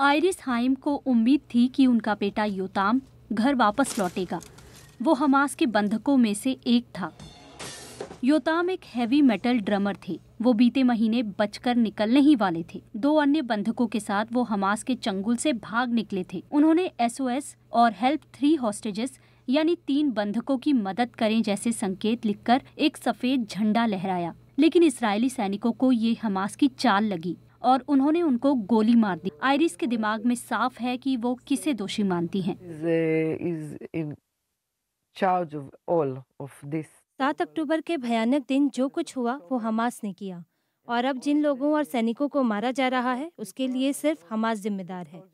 Iris hymn को उम्मीद थी कि उनका बेटा योताम घर वापस लौटेगा वो हमास के बंधकों में से एक था योताम एक हैवी मेटल ड्रमर थे वो बीते महीने बचकर निकलने ही वाले थे दो अन्य बंधकों के साथ वो हमास के चंगुल से भाग निकले थे उन्होंने एसओएस और हेल्प थ्री हॉस्टेजेस यानी तीन बंधकों की मदद करें जैसे संकेत लिखकर एक सफेद झंडा लहराया लेकिन इसराइली सैनिकों को ये हमास की चाल लगी और उन्होंने उनको गोली मार दी आयरिस के दिमाग में साफ है कि वो किसे दोषी मानती हैं। uh, सात अक्टूबर के भयानक दिन जो कुछ हुआ वो हमास ने किया और अब जिन लोगों और सैनिकों को मारा जा रहा है उसके लिए सिर्फ हमास जिम्मेदार है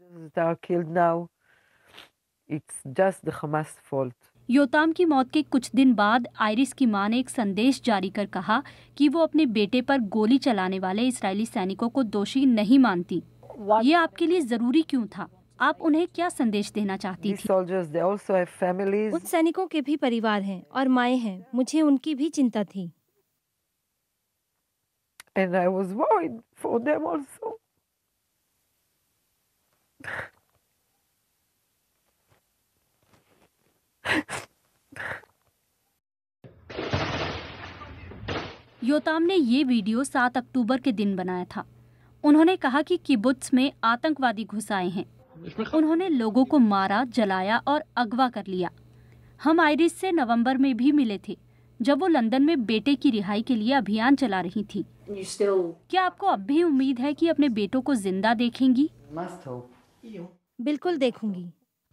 योताम की मौत के कुछ दिन बाद आयरिस की मां ने एक संदेश जारी कर कहा कि वो अपने बेटे पर गोली चलाने वाले इसराइली सैनिकों को दोषी नहीं मानती ये आपके लिए जरूरी क्यों था आप उन्हें क्या संदेश देना चाहती थी उन सैनिकों के भी परिवार हैं और माए हैं मुझे उनकी भी चिंता थी And I was worried for them also. योताम ने ये वीडियो 7 अक्टूबर के दिन बनाया था उन्होंने कहा कि किबुत्स में आतंकवादी घुस आए हैं उन्होंने लोगों को मारा जलाया और अगवा कर लिया हम आयरिस से नवंबर में भी मिले थे जब वो लंदन में बेटे की रिहाई के लिए अभियान चला रही थी still... क्या आपको अब भी उम्मीद है कि अपने बेटों को जिंदा देखेंगी बिल्कुल देखूंगी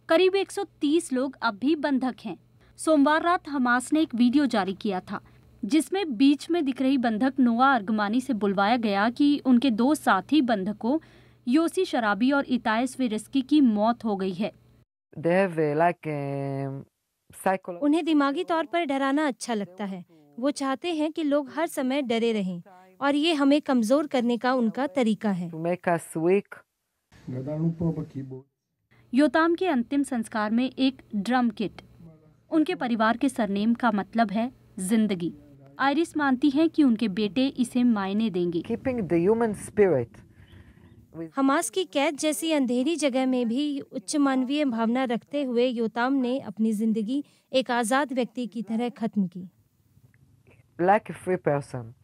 करीब 130 लोग अब भी बंधक हैं सोमवार रात हमास ने एक वीडियो जारी किया था जिसमें बीच में दिख रही बंधक नोआ अर्गमानी से बुलवाया गया कि उनके दो साथी बंधकों योसी शराबी और इतायस विरिस्की की मौत हो गई है um, उन्हें दिमागी तौर पर डराना अच्छा लगता है वो चाहते हैं कि लोग हर समय डरे रहें और ये हमें कमजोर करने का उनका तरीका है योताम के अंतिम संस्कार में एक ड्रम किट उनके परिवार के सरनेम का मतलब है जिंदगी आयरिस मानती हैं कि उनके बेटे इसे मायने देंगे हमास की कैद जैसी अंधेरी जगह में भी उच्च मानवीय भावना रखते हुए योताम ने अपनी जिंदगी एक आज़ाद व्यक्ति की तरह खत्म की